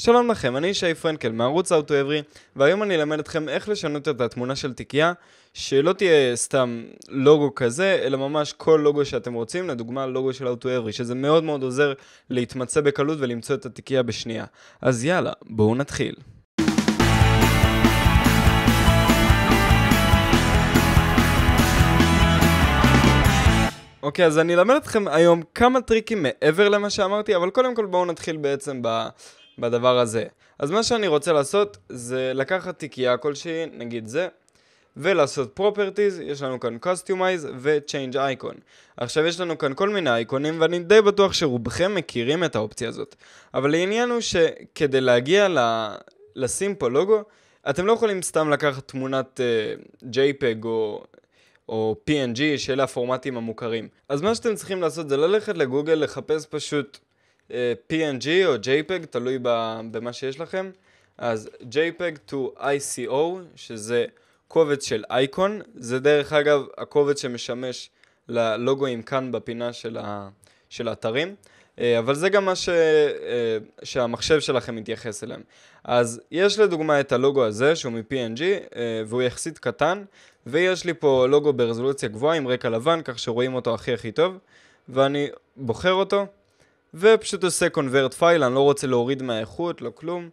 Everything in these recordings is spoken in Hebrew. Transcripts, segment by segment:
שלום לכם, אני שי פרנקל מערוץ אאוטו אברי, והיום אני אלמד אתכם איך לשנות את התמונה של תיקייה, שלא תהיה סתם לוגו כזה, אלא ממש כל לוגו שאתם רוצים, לדוגמה לוגו של אאוטו אברי, שזה מאוד מאוד עוזר להתמצא בקלות ולמצוא את התיקייה בשנייה. אז יאללה, בואו נתחיל. אוקיי, okay, אז אני אלמד אתכם היום כמה טריקים מעבר למה שאמרתי, אבל קודם כל בואו נתחיל בעצם ב... בדבר הזה. אז מה שאני רוצה לעשות זה לקחת תיקייה כלשהי, נגיד זה, ולעשות properties, יש לנו כאן customize ו-change icon. עכשיו יש לנו כאן כל מיני אייקונים ואני די בטוח שרובכם מכירים את האופציה הזאת. אבל העניין הוא שכדי להגיע ל... לשים פה לוגו, אתם לא יכולים סתם לקחת תמונת uh, JPEG או או PNG, שאלה הפורמטים המוכרים. אז מה שאתם צריכים לעשות זה ללכת לגוגל, לחפש פשוט PNG או JPEG, תלוי במה שיש לכם. אז JPEG to ICO, שזה קובץ של אייקון, זה דרך אגב הקובץ שמשמש ללוגוים כאן בפינה של, ה, של האתרים, אה, אבל זה גם מה ש, אה, שהמחשב שלכם מתייחס אליהם. אז יש לדוגמה את הלוגו הזה שהוא מ-PNG אה, והוא יחסית קטן, ויש לי פה לוגו ברזולוציה גבוהה עם רקע לבן, כך שרואים אותו הכי הכי טוב, ואני בוחר אותו. ופשוט עושה convert file, אני לא רוצה להוריד מהאיכות, לא כלום.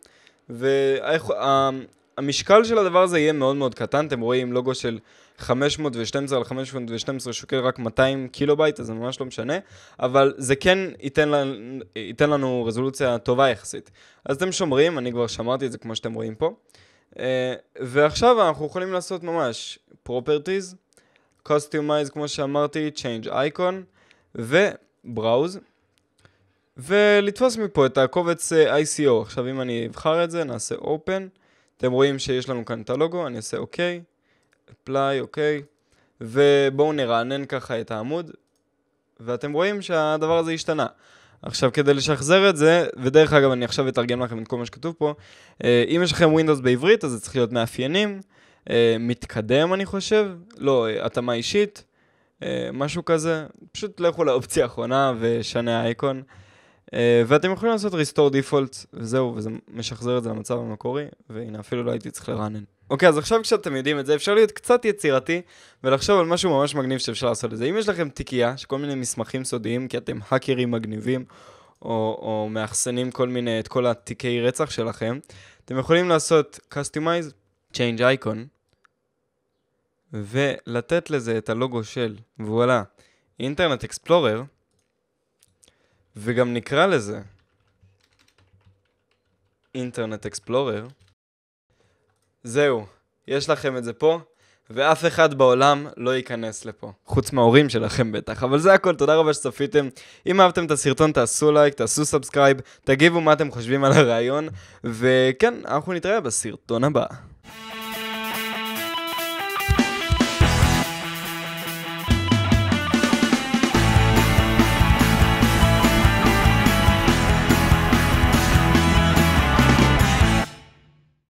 והמשקל של הדבר הזה יהיה מאוד מאוד קטן, אתם רואים לוגו של 512 על 512 שוקל רק 200 קילו בייט, אז זה ממש לא משנה, אבל זה כן ייתן, לנו, ייתן לנו רזולוציה טובה יחסית. אז אתם שומרים, אני כבר שמרתי את זה כמו שאתם רואים פה. אה, ועכשיו אנחנו יכולים לעשות ממש properties, customize כמו שאמרתי, change icon ו-browse. ולתפוס מפה את הקובץ אה, ICO. עכשיו אם אני אבחר את זה, נעשה Open. אתם רואים שיש לנו כאן את הלוגו, אני אעשה OK, Apply, OK, ובואו נרענן ככה את העמוד, ואתם רואים שהדבר הזה השתנה. עכשיו כדי לשחזר את זה, ודרך אגב אני עכשיו אתרגם לכם את כל מה שכתוב פה, אה, אם יש לכם Windows בעברית אז זה צריך להיות מאפיינים, אה, מתקדם אני חושב, לא, התאמה אישית, משהו כזה, פשוט לכו לאופציה האחרונה ושנה אייקון. אה, ואתם יכולים לעשות restore default, וזהו, וזה משחזר את זה למצב המקורי, והנה, אפילו לא הייתי צריך לרענן. אוקיי, אז עכשיו כשאתם יודעים את זה, אפשר להיות קצת יצירתי, ולחשוב על משהו ממש מגניב שאפשר לעשות את זה. אם יש לכם תיקייה, שכל מיני מסמכים סודיים, כי אתם האקרים מגניבים, או, או מאחסנים כל מיני, את כל התיקי רצח שלכם, אתם יכולים לעשות customize, change icon, ולתת לזה את הלוגו של, וואלה, אינטרנט אקספלורר, וגם נקרא לזה אינטרנט אקספלורר. זהו, יש לכם את זה פה, ואף אחד בעולם לא ייכנס לפה. חוץ מההורים שלכם בטח. אבל זה הכל, תודה רבה שצפיתם. אם אהבתם את הסרטון, תעשו לייק, תעשו סאבסקרייב, תגיבו מה אתם חושבים על הרעיון, וכן, אנחנו נתראה בסרטון הבא.